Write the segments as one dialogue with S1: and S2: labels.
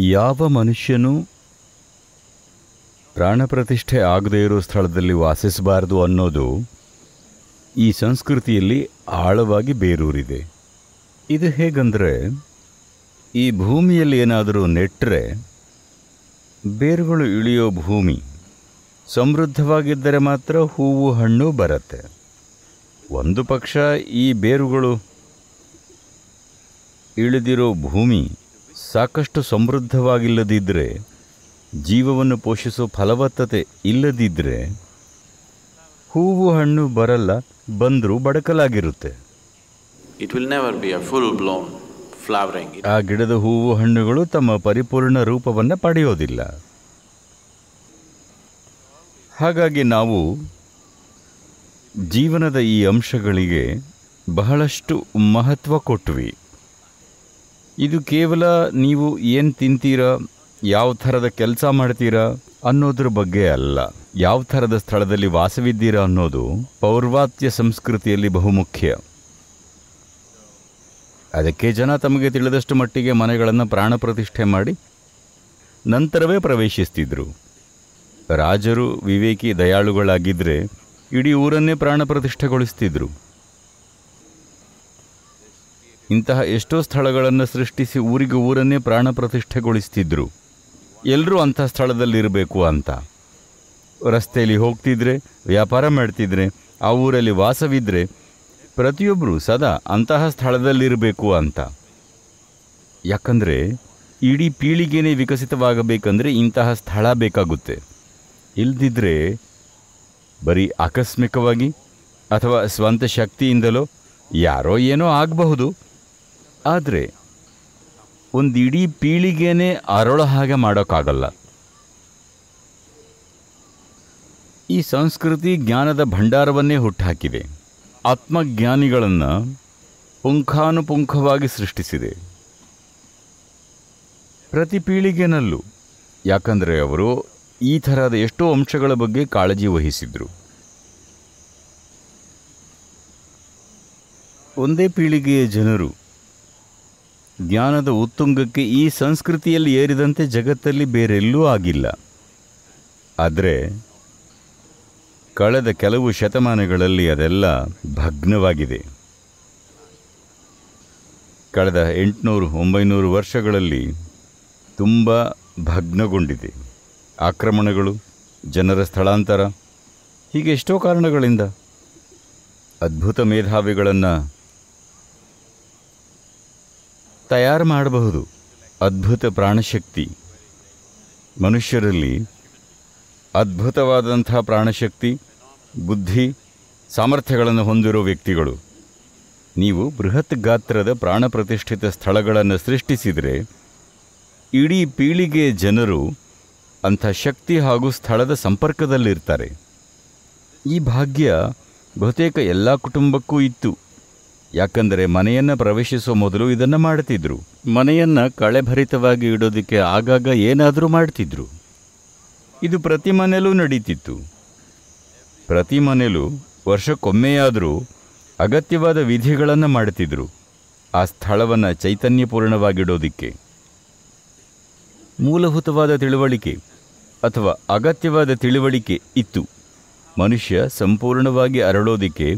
S1: ಯಾವ ಮನುಷ್ಯನೂ ಪ್ರಾಣ ಪ್ರತಿಷ್ಠೆ ಆಗದೇ ಇರೋ ಸ್ಥಳದಲ್ಲಿ ವಾಸಿಸಬಾರದು ಅನ್ನೋದು ಈ ಸಂಸ್ಕೃತಿಯಲ್ಲಿ ಆಳವಾಗಿ ಬೇರೂರಿದೆ ಇದು ಹೇಗಂದರೆ ಈ ಭೂಮಿಯಲ್ಲಿ ಏನಾದರೂ ನೆಟ್ಟರೆ ಬೇರುಗಳು ಇಳಿಯೋ ಭೂಮಿ ಸಮೃದ್ಧವಾಗಿದ್ದರೆ ಮಾತ್ರ ಹೂವು ಹಣ್ಣು ಬರುತ್ತೆ ಒಂದು ಪಕ್ಷ ಈ ಬೇರುಗಳು ಇಳಿದಿರೋ ಭೂಮಿ ಸಾಕಷ್ಟು ಸಮೃದ್ಧವಾಗಿಲ್ಲದಿದ್ದರೆ ಜೀವವನ್ನು ಪೋಷಿಸೋ ಫಲವತ್ತತೆ ಇಲ್ಲದಿದ್ದರೆ ಹೂವು ಹಣ್ಣು ಬರಲ್ಲ ಬಂದರೂ ಬಡಕಲಾಗಿರುತ್ತೆ it will never be a full blown flowering ಆ ಗಿಡದ ಹೂವು ಹಣ್ಣುಗಳು ತಮ್ಮ ಪರಿಪೂರ್ಣ ರೂಪವನ್ನು ಪಡೆಯೋದಿಲ್ಲ ಹಾಗಾಗಿ ನಾವು ಜೀವನದ ಈ ಅಂಶಗಳಿಗೆ ಬಹಳಷ್ಟು ಮಹತ್ವ ಕೊಟ್ವಿ ಇದು ಕೇವಲ ನೀವು ಏನು ತಿಂತೀರಾ ಯಾವ ಥರದ ಕೆಲಸ ಮಾಡ್ತೀರಾ ಅನ್ನೋದ್ರ ಬಗ್ಗೆ ಅಲ್ಲ ಯಾವ ಥರದ ಸ್ಥಳದಲ್ಲಿ ವಾಸವಿದ್ದೀರಾ ಅನ್ನೋದು ಪೌರ್ವಾತ್ಯ ಸಂಸ್ಕೃತಿಯಲ್ಲಿ ಬಹುಮುಖ್ಯ ಅದಕ್ಕೆ ಜನ ತಮಗೆ ತಿಳಿದಷ್ಟು ಮಟ್ಟಿಗೆ ಮನೆಗಳನ್ನು ಪ್ರಾಣ ಪ್ರತಿಷ್ಠೆ ಮಾಡಿ ನಂತರವೇ ಪ್ರವೇಶಿಸ್ತಿದ್ರು ರಾಜರು ವಿವೇಕಿ ದಯಾಳುಗಳಾಗಿದ್ದರೆ ಇಡೀ ಊರನ್ನೇ ಪ್ರಾಣ ಪ್ರತಿಷ್ಠೆಗೊಳಿಸ್ತಿದ್ರು ಇಂತಹ ಎಷ್ಟೋ ಸ್ಥಳಗಳನ್ನು ಸೃಷ್ಟಿಸಿ ಊರಿಗೆ ಊರನ್ನೇ ಪ್ರಾಣ ಪ್ರತಿಷ್ಠೆಗೊಳಿಸ್ತಿದ್ರು ಎಲ್ಲರೂ ಅಂಥ ಸ್ಥಳದಲ್ಲಿರಬೇಕು ಅಂತ ರಸ್ತೆಯಲ್ಲಿ ಹೋಗ್ತಿದ್ರೆ ವ್ಯಾಪಾರ ಮಾಡ್ತಿದ್ರೆ ಆ ಊರಲ್ಲಿ ವಾಸವಿದ್ದರೆ ಪ್ರತಿಯೊಬ್ಬರು ಸದಾ ಅಂತಹ ಸ್ಥಳದಲ್ಲಿರಬೇಕು ಅಂತ ಯಾಕಂದರೆ ಇಡೀ ಪೀಳಿಗೆನೇ ವಿಕಸಿತವಾಗಬೇಕಂದ್ರೆ ಇಂತಹ ಸ್ಥಳ ಬೇಕಾಗುತ್ತೆ ಇಲ್ದಿದ್ರೆ ಬರೀ ಆಕಸ್ಮಿಕವಾಗಿ ಅಥವಾ ಸ್ವಂತ ಶಕ್ತಿಯಿಂದಲೋ ಯಾರೋ ಏನೋ ಆಗಬಹುದು ಆದರೆ ಒಂದು ಇಡೀ ಪೀಳಿಗೆನೇ ಅರಳೋ ಹಾಗೆ ಮಾಡೋಕ್ಕಾಗಲ್ಲ ಈ ಸಂಸ್ಕೃತಿ ಜ್ಞಾನದ ಭಂಡಾರವನ್ನೇ ಹುಟ್ಟುಹಾಕಿದೆ ಆತ್ಮಜ್ಞಾನಿಗಳನ್ನು ಪುಂಖಾನುಪುಂಖವಾಗಿ ಸೃಷ್ಟಿಸಿದೆ ಪ್ರತಿ ಪೀಳಿಗೆನಲ್ಲೂ ಯಾಕಂದರೆ ಅವರು ಈ ಥರದ ಎಷ್ಟೋ ಅಂಶಗಳ ಬಗ್ಗೆ ಕಾಳಜಿ ವಹಿಸಿದರು ಒಂದೇ ಪೀಳಿಗೆಯ ಜನರು ಜ್ಞಾನದ ಉತ್ತುಂಗಕ್ಕೆ ಈ ಸಂಸ್ಕೃತಿಯಲ್ಲಿ ಏರಿದಂತೆ ಜಗತ್ತಲ್ಲಿ ಬೇರೆಲ್ಲೂ ಆಗಿಲ್ಲ ಆದರೆ ಕಳೆದ ಕೆಲವು ಶತಮಾನಗಳಲ್ಲಿ ಅದೆಲ್ಲ ಭಗ್ನವಾಗಿದೆ ಕಳೆದ ಎಂಟುನೂರು ಒಂಬೈನೂರು ವರ್ಷಗಳಲ್ಲಿ ತುಂಬ ಭಗ್ನಗೊಂಡಿದೆ ಆಕ್ರಮಣಗಳು ಜನರ ಸ್ಥಳಾಂತರ ಹೀಗೆ ಎಷ್ಟೋ ಕಾರಣಗಳಿಂದ ಅದ್ಭುತ ಮೇಧಾವಿಗಳನ್ನು ತಯಾರು ಮಾಡಬಹುದು ಅದ್ಭುತ ಪ್ರಾಣಶಕ್ತಿ ಮನುಷ್ಯರಲ್ಲಿ ಅದ್ಭುತವಾದಂಥ ಪ್ರಾಣಶಕ್ತಿ ಬುದ್ಧಿ ಸಾಮರ್ಥ್ಯಗಳನ್ನು ಹೊಂದಿರೋ ವ್ಯಕ್ತಿಗಳು ನೀವು ಬೃಹತ್ ಗಾತ್ರದ ಪ್ರಾಣ ಪ್ರತಿಷ್ಠಿತ ಸ್ಥಳಗಳನ್ನು ಸೃಷ್ಟಿಸಿದರೆ ಇಡೀ ಪೀಳಿಗೆ ಜನರು ಅಂಥ ಶಕ್ತಿ ಹಾಗೂ ಸ್ಥಳದ ಸಂಪರ್ಕದಲ್ಲಿರ್ತಾರೆ ಈ ಭಾಗ್ಯ ಬಹುತೇಕ ಎಲ್ಲ ಕುಟುಂಬಕ್ಕೂ ಇತ್ತು ಯಾಕಂದರೆ ಮನೆಯನ್ನು ಪ್ರವೇಶಿಸುವ ಮೊದಲು ಇದನ್ನು ಮಾಡ್ತಿದ್ರು ಮನೆಯನ್ನು ಕಳೆಭರಿತವಾಗಿ ಇಡೋದಕ್ಕೆ ಆಗಾಗ ಏನಾದರೂ ಮಾಡ್ತಿದ್ರು ಇದು ಪ್ರತಿ ಮನೆಯಲ್ಲೂ ನಡೀತಿತ್ತು ಪ್ರತಿ ಮನೆಯಲ್ಲೂ ವರ್ಷಕ್ಕೊಮ್ಮೆಯಾದರೂ ಅಗತ್ಯವಾದ ವಿಧಿಗಳನ್ನು ಮಾಡ್ತಿದ್ರು ಆ ಸ್ಥಳವನ್ನು ಚೈತನ್ಯಪೂರ್ಣವಾಗಿಡೋದಕ್ಕೆ ಮೂಲಭೂತವಾದ ತಿಳುವಳಿಕೆ ಅಥವಾ ಅಗತ್ಯವಾದ ತಿಳುವಳಿಕೆ ಇತ್ತು ಮನುಷ್ಯ ಸಂಪೂರ್ಣವಾಗಿ ಅರಳೋದಿಕ್ಕೆ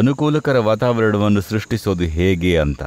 S1: ಅನುಕೂಲಕರ ವಾತಾವರಣವನ್ನು ಸೃಷ್ಟಿಸೋದು ಹೇಗೆ ಅಂತ